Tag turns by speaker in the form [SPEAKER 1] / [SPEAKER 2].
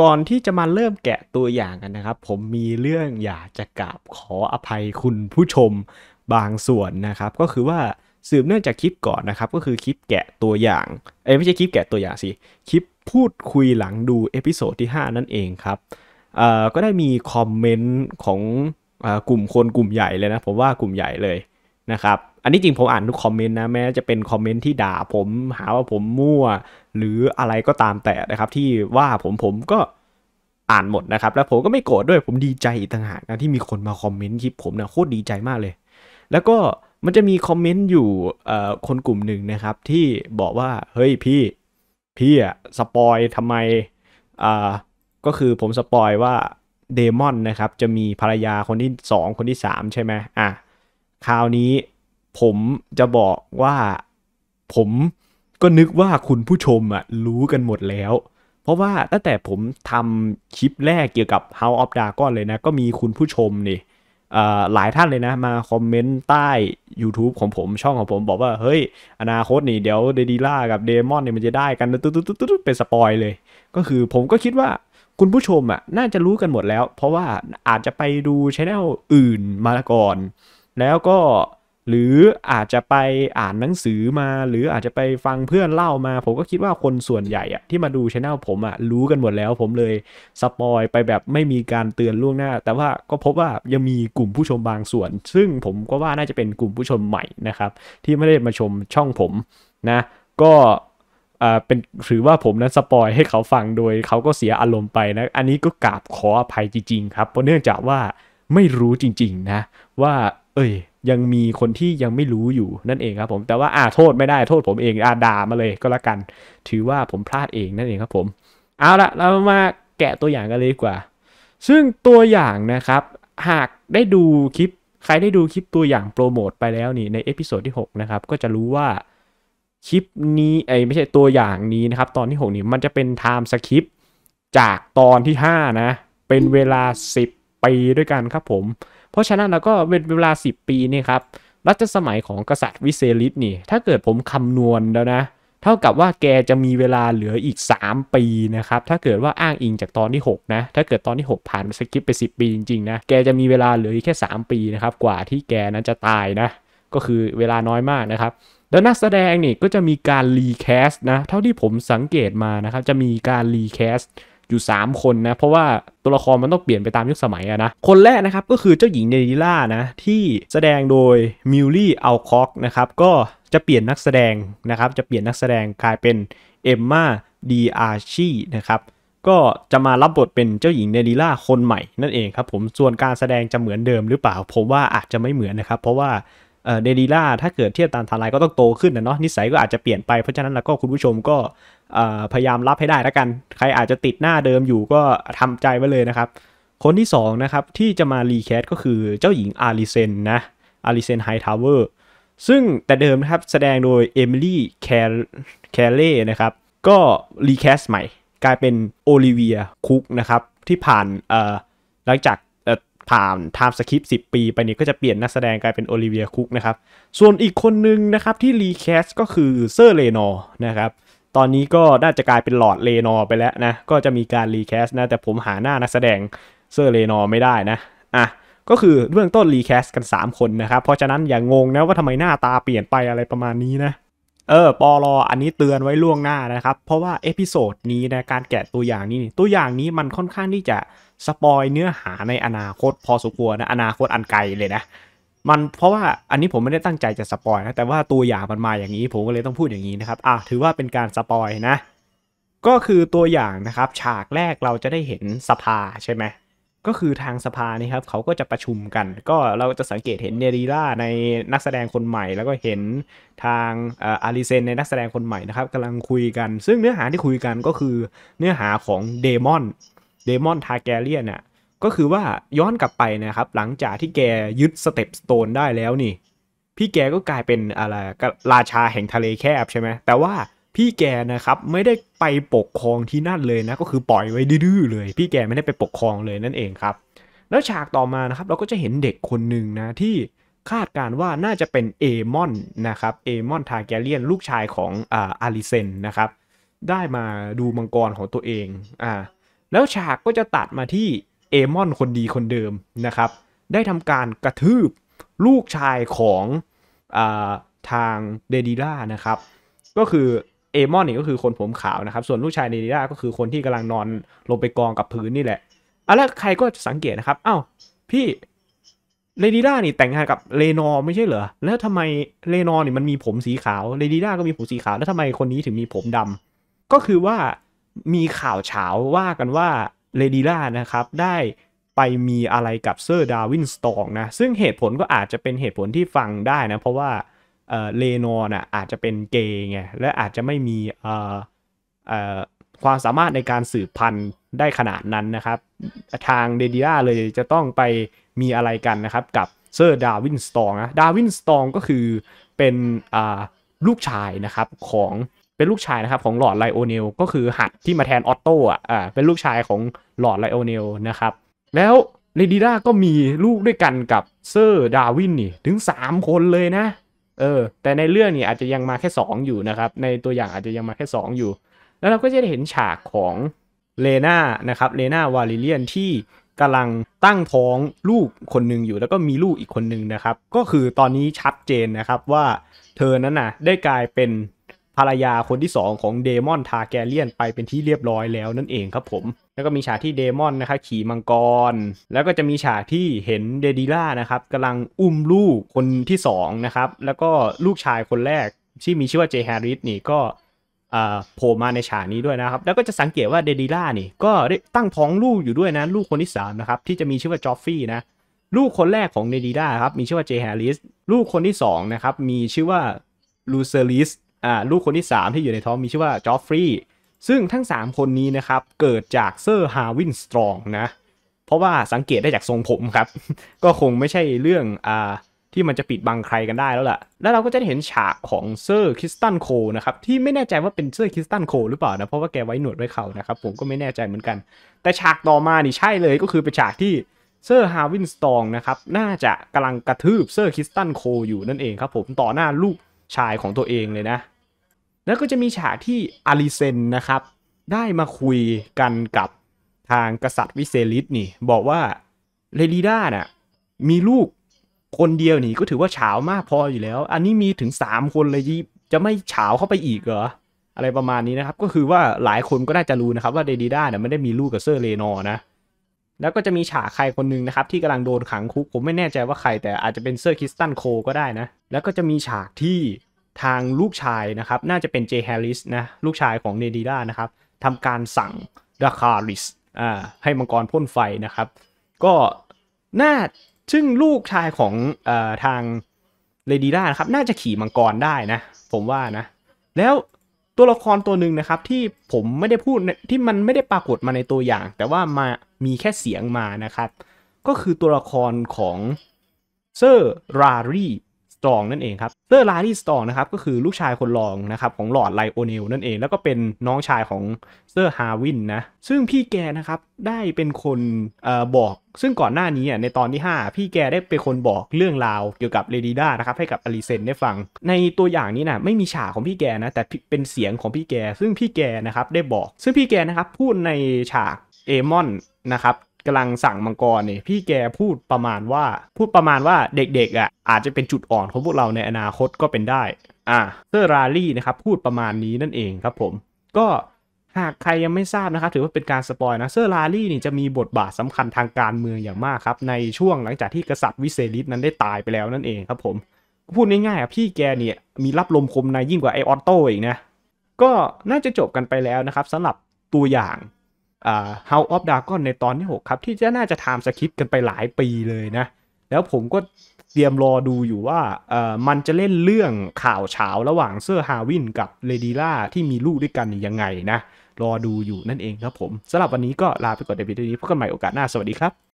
[SPEAKER 1] ก่อนที่จะมาเริ่มแกะตัวอย่างกันนะครับ ผมมีเรื่องอยากจะกราบขออภัยคุณผู้ชมบางส่วนนะครับ ก็คือว่าสืบเนื่องจากคลิปก่อนนะครับก็คือคลิปแกะตัวอย่างเอ้ไม่ใช่คลิปแกะตัวอย่างสิ คลิปพูดคุยหลังดูเอพิโซดที่5นั่นเองครับ ก็ได้มีคอมเมนต์ของอกลุ่มคนกลุ่มใหญ่เลยนะผมว่ากลุ่มใหญ่เลยนะครับอันนี้จริงผมอ่านทุกคอมเมนต์นะแม้จะเป็นคอมเมนต์ที่ด่าผมหาว่าผมมั่ว หรืออะไรก็ตามแต่นะครับ ที่ว่าผมผมก็อ่านหมดนะครับแล้วผมก็ไม่โกรธด้วยผมดีใจอีกต่างหากนะที่มีคนมาคอมเมนต์คลิปผมนะโคตรดีใจมากเลย แล้วก็มันจะมีคอมเมนต์อยู่คนกลุ่มหนึ่งนะครับที่บอกว่าเฮ้ยพี่พี่อะสปอยทำไมอ่าก็คือผมสปอยว่าเดมอนนะครับจะมีภรรยาคนที่ 2 คนที่ 3ใช่ไหมอ่ะคราวนี้ผมจะบอกว่าผมก็นึกว่าคุณผู้ชมอะรู้กันหมดแล้ว เพราะว่าตั้งแต่ผมทำคลิปแรกเกี่ยวกับ House of Dragon เลยนะ ก็มีคุณผู้ชมนี่หลายท่านเลยนะ มาคอมเมนต์ใต้ YouTube ของผมช่องของผมบอกว่าเฮ้ย อนาคตนี่เดี๋ยวเดดีล่ากับเดมอนเนี่ยมันจะได้กันตุ๊ดตุ๊ดตุ๊ดเป็นสปอยเลย ก็คือผมก็คิดว่าคุณผู้ชมอ่ะน่าจะรู้กันหมดแล้ว เพราะว่าอาจจะไปดูช anel อื่นมาก่อนแล้วก็หรืออาจจะไปอ่านหนังสือมา หรืออาจจะไปฟังเพื่อนเล่ามา ผมก็คิดว่าคนส่วนใหญ่อะที่มาดูช anel ผมอะรู้กันหมดแล้วผมเลยสปอย ไปแบบไม่มีการเตือนล่วงหน้า แต่ว่าก็พบว่ายังมีกลุ่มผู้ชมบางส่วน ซึ่งผมก็ว่าน่าจะเป็นกลุ่มผู้ชมใหม่นะครับ ที่ไม่ได้มาชมช่องผมนะ ก็อ่าเป็นถือว่าผมนั้นสปอย ให้เขาฟังโดย เขาก็เสียอารมณ์ไปนะอันนี้ก็กราบขออภัยจริงๆครับเพราะเนื่องจากว่าไม่รู้จริงๆนะว่าเอ้ยยังมีคนที่ยังไม่รู้อยู่นั่นเองครับผมแต่ว่าอาโทษไม่ได้โทษผมเองอาด่ามาเลย ก็แล้วกันถือว่าผมพลาดเองนั่นเองครับ ผม เอาละเรามาแกะตัวอย่างกันเลยดีกว่า ซึ่งตัวอย่างนะครับ หากได้ดูคลิป ใครได้ดูคลิปตัวอย่างโปรโมทไปแล้วนี่ในเอพิโซดที่6นะครับก็จะรู้ว่าคลิปนี้ไอ้ไม่ใช่ตัวอย่างนี้นะครับ ตอนที่6นี่มันจะเป็นไทม์สคริปจากตอนที่5นะเป็นเวลา 10ปีด้วยกันครับผมเพราะฉะนั้นเราก็เป็นเวลา 10 ปีนี่ครับรัชสมัยของกษัตริย์วิเซลิตนี่ถ้าเกิดผมคำนวณแล้วนะเท่ากับว่าแกจะมีเวลาเหลืออีก 3 ปีนะครับถ้าเกิดว่าอ้างอิงจากตอนที่ 6 นะถ้าเกิดตอนที่ 6 ผ่านสกิปไป 10 ปีจริงๆนะแกจะมีเวลาเหลืออีกแค่ 3 ปีนะครับกว่าที่แกนั้นจะตายนะก็คือเวลาน้อยมากนะครับแล้วนักแสดงนี่ก็จะมีการรีแคสต์นะเท่าที่ผมสังเกตมานะครับจะมีการรีแคสต์อยู่ 3 คนนะเพราะว่าตัวละครมันต้องเปลี่ยนไปตามยุคสมัยอะนะ คนแรกนะครับก็คือเจ้าหญิงเนดิล่านะที่แสดงโดยมิลลี่อัลคอกนะครับก็จะเปลี่ยนนักแสดงนะครับจะเปลี่ยนนักแสดงกลายเป็นเอมมาดีอาร์ชีนะครับก็จะมารับบทเป็นเจ้าหญิงเนลิล่าคนใหม่นั่นเองครับ ผมส่วนการแสดงจะเหมือนเดิมหรือเปล่าผมว่าอาจจะไม่เหมือนนะครับเพราะว่าเดลิล่าถ้าเกิดเทียบตามไทม์ไลน์ก็ต้องโตขึ้นนะเนาะนิสัยก็อาจจะเปลี่ยนไป เพราะฉะนั้นแล้วก็คุณผู้ชมก็พยายามรับให้ได้แล้วกัน ใครอาจจะติดหน้าเดิมอยู่ก็ทำใจไว้เลยนะครับ คนที่2นะครับที่จะมารีแคสก็คือเจ้าหญิงอาริเซนนะ อาริเซนไฮทาวเวอร์ ซึ่งแต่เดิมนะครับแสดงโดยเอมิลี่แคลเล่นะครับก็รีแคสใหม่ กลายเป็นโอลิเวียคุกนะครับที่ผ่านหลังจากผ่านไทม์สคริปต์10 ปีไปนี้ก็จะเปลี่ยน นักแสดงกลายเป็นโอลิเวีย คุก นะครับ ส่วนอีกคนนึงนะครับ ที่รีแคสก็คือ เซอร์เลนอนะครับ ตอนนี้ก็น่าจะกลายเป็นหลอดเลนอไปแล้ว นะ ก็จะมีการรีแคสนะ แต่ผมหาหน้า นักแสดง เซอร์เลนอไม่ได้ นะ อ่ะ ก็คือเรื่องต้นรีแคสกัน 3 คน นะครับ เพราะฉะนั้นอย่างงงนะ ว่าทำไม หน้าตาเปลี่ยนไปอะไรประมาณนี้ นะเออปอลอ อันนี้เตือนไว้ล่วงหน้านะครับ เพราะว่าเอพิโซดนี้นะการแกะตัวอย่างนี้ ตัวอย่างนี้มันค่อนข้างที่จะสปอยเนื้อหาในอนาคตพอสมควรนะอนาคตอันไกลเลยนะ มันเพราะว่าอันนี้ผมไม่ได้ตั้งใจจะสปอยนะ แต่ว่าตัวอย่างมันมาอย่างนี้ผมก็เลยต้องพูดอย่างนี้นะครับอ่ะถือว่าเป็นการสปอยนะ ก็คือตัวอย่างนะครับ ฉากแรกเราจะได้เห็นสภาใช่ไหมก็คือทางสภานี่ครับเขาก็จะประชุมกัน ก็เราจะสังเกตเห็นเนรีล่าในนักแสดงคนใหม่ แล้วก็เห็นทางอาริเซนในนักแสดงคนใหม่นะครับกำลังคุยกัน ซึ่งเนื้อหาที่คุยกันก็คือเนื้อหาของเดมอนเดมอนทาแกเลียนน่ะก็คือว่าย้อนกลับไปนะครับหลังจากที่แกยึดสเต็ปสโตนได้แล้วนี่พี่แกก็กลายเป็นอะไรราชาแห่งทะเลแคบใช่ไหมแต่ว่าพี่แกนะครับไม่ได้ไปปกครองที่นั่นเลยนะก็คือปล่อยไว้ดื้อเลย พี่แกไม่ได้ไปปกครองเลยนั่นเองครับแล้วฉากต่อมานะครับเราก็จะเห็นเด็กคนหนึ่งนะที่คาดการว่าน่าจะเป็นเอมอนนะครับเอมอนทาแกเลียนลูกชายของอ่าอาริเซนนะครับได้มาดูมังกรของตัวเองอ่าแล้วฉากก็จะตัดมาที่เอมอนคนดีคนเดิมนะครับได้ทำการกระทืบลูกชายของอทางเดดีล่านะครับก็คือเอมอนนี่ก็คือคนผมขาวนะครับ ส่วนลูกชายเนริดาก็คือคนที่กำลังนอนลงไปกองกับพื้นนี่แหละอาะแล้วใครก็สังเกตนะครับอ้าวพี่เลดีด้านี่แต่งงานกับเลนอไม่ใช่เหรอแล้วทำไมเลนอนี่มันมีผมสีขาวเลดีด้าก็มีผมสีขาว แล้วทำไมคนนี้ถึงมีผมดำ ก็คือว่ามีข่าวเฉาว่ากันว่าเลดีด้านะครับได้ไปมีอะไรกับเซอร์ดาวินสตองนะซึ่งเหตุผลก็อาจจะเป็นเหตุผลที่ฟังได้นะเพราะว่าเลนอนอ่ะอาจจะเป็นเกย์ไงและอาจจะไม่มีความสามารถในการสืบพันธุ์ได้ขนาดนั้นนะครับ ทางเดดิอาเลยจะต้องไปมีอะไรกันนะครับกับเซอร์ดาวินสตองนะดาวินสตองก็คือเป็นลูกชายนะครับของเป็นลูกชายนะครับของหลอดไลโอเนลก็คือหัดที่มาแทนออตโต้อ่ะเป็นลูกชายของหลอดไลโอเนลนะครับแล้วเลดิลาก็มีลูกด้วยกันกับเซอร์ดาวินนี่ถึง 3 คนเลยนะเออแต่ในเรื่องนี่อาจจะยังมาแค่ 2 อยู่นะครับในตัวอย่างอาจจะยังมาแค่ 2 อยู่ แล้วเราก็จะได้เห็นฉากของเลนานะครับเลนาวาลิเลียนที่กำลังตั้งท้องลูกคนหนึ่งอยู่ แล้วก็มีลูกอีกคนหนึ่งนะครับก็คือตอนนี้ชัดเจนนะครับว่าเธอนั้นน่ะได้กลายเป็นภรรยาคนที่ 2ของเดมอนทาแกเลียนไปเป็นที่เรียบร้อยแล้วนั่นเองครับผมแล้วก็มีฉากที่เดมอนนะครับขี่มังกร แล้วก็จะมีฉากที่เห็นเดดิล่านะครับกำลังอุ้มลูกคนที่2นะครับ แล้วก็ลูกชายคนแรก ที่มีชื่อว่าเจฮาริสนี่ก็โผล่มาในฉากนี้ด้วยนะครับ แล้วก็จะสังเกตว่าเดดิล่านี่ ก็ตั้งท้องลูกอยู่ด้วยนะลูกคนที่3นะครับที่จะมีชื่อว่าจอฟฟี่นะลูกคนแรกของเดดิล่าครับมีชื่อว่าเจฮาริสลูกคนที่2นะครับมีชื่อว่า ลูเซลิสอ่าลูกคนที่3ที่อยู่ในท้องมีชื่อว่าจอฟฟี่ซึ่งทั้ง 3 คนนี้นะครับเกิดจากเซอร์ฮาวินสตรองนะเพราะว่าสังเกตได้จากทรงผมครับ ก็คงไม่ใช่เรื่องอ่าที่มันจะปิดบังใครกันได้แล้วล่ะแล้วเราก็จะเห็นฉากของเซอร์คริสตันโคนะครับที่ไม่แน่ใจว่าเป็นเซอร์คริสตันโคหรือเปล่านะเพราะว่าแกไว้หนวดไว้เขานะครับ ผมก็ไม่แน่ใจเหมือนกัน แต่ฉากต่อมานี่ใช่เลยก็คือเป็นฉากที่เซอร์ฮาวินสตองนะครับน่าจะกำลังกระทืบเซอร์คริสตันโคอยู่นั่นเองครับ ผมต่อหน้าลูกชายของตัวเองเลยนะแล้วก็จะมีฉากที่อาริเซนนะครับ ได้มาคุยกันกับทางกษัตริย์วิเซลิสนี่บอกว่าเลดีด้าน่ะมีลูกคนเดียวนี่ก็ถือว่าเฉามากพออยู่แล้ว อันนี้มีถึง 3 คนเลยจะไม่เฉาเข้าไปอีกเหรออะไรประมาณนี้นะครับ ก็คือว่าหลายคนก็น่าจะรู้นะครับว่าเดดีด้าเนี่ยไม่ได้มีลูกกับเซอร์เลนอนะแล้วก็จะมีฉากใครคนหนึ่งนะครับ ที่กำลังโดนขังคุกผมไม่แน่ใจว่าใครแต่อาจจะเป็นเซอร์คิสตันโคก็ได้นะ แล้วก็จะมีฉากที่ทางลูกชายนะครับ น่าจะเป็นเจแฮริสนะลูกชายของเนดีร่านะครับทำการสั่งดาคาริสอ่าให้มังกรพ่นไฟนะครับ ก็น่าซึ่งลูกชายของอทางเลดีด่านะครับน่าจะขี่มังกรได้นะ ผมว่านะ แล้วตัวละครตัวหนึ่งนะครับที่ผมไม่ได้พูด ที่มันไม่ได้ปรากฏมาในตัวอย่าง แต่ว่ามามีแค่เสียงมานะครับ ก็คือตัวละครของเซอร์รารีสตรองนั่นเองครับเตอร์ลารี่สตรองนะครับก็คือลูกชายคนรองนะครับของหลอดไลโอเนลนั่นเองแล้วก็เป็นน้องชายของเซอร์ฮาวินนะซึ่งพี่แกนะครับได้เป็นคนอบอก ซึ่งก่อนหน้านี้ในตอนที่ 5 พี่แกได้เป็นคนบอกเรื่องราวเกี่ยวกับเลดีด้านะครับให้กับอลิเซนได้ฟัง ในตัวอย่างนี้นะไม่มีฉากของพี่แกนะ แต่เป็นเสียงของพี่แก ซึ่งพี่แกนะครับได้บอก ซึ่งพี่แกนะครับพูดในฉากเอมอนนะครับกำลังสั่งมังกรเนี่ยพี่แกพูดประมาณว่า พูดประมาณว่าเด็กๆอะ่ะอาจจะเป็นจุดอ่อนของพวกเราในอนาคตก็เป็นได้อ่าเซอร์ราลี่นะครับพูดประมาณนี้นั่นเองครับผม ก็หากใครยังไม่ทราบนะครับถือว่าเป็นการสปอยนะเซอร์ราลี่นี่จะมีบทบาทสำคัญทางการเมืองอย่างมากครับในช่วงหลังจากที่กษัตริย์วิเซริสนั้นได้ตายไปแล้วนั่นเองครับผมพูดง่ายๆอ่ะพี่แกเนี่ยมีรับลมคมในยิ่งกว่าไอออตโต้อีกนะก็น่าจะจบกันไปแล้วนะครับสำหรับตัวอย่าง h o วออ of d r a g o ในตอนที่6ครับ ที่จะน่าจะทำสคริปต์กันไปหลายปีเลยนะ แล้วผมก็เตรียมรอดูอยู่ว่า มันจะเล่นเรื่องข่าวเฉาระหว่างเซอร์ฮาวินกับเลดีล่าที่มีลูกด้วยกันยังไงนะ รอดูอยู่นั่นเองครับผมสำหรับวันนี้ก็ลาไปก่อนเดี๋ยวี้พบกันใหม่โอกาสหน้า สวัสดีครับ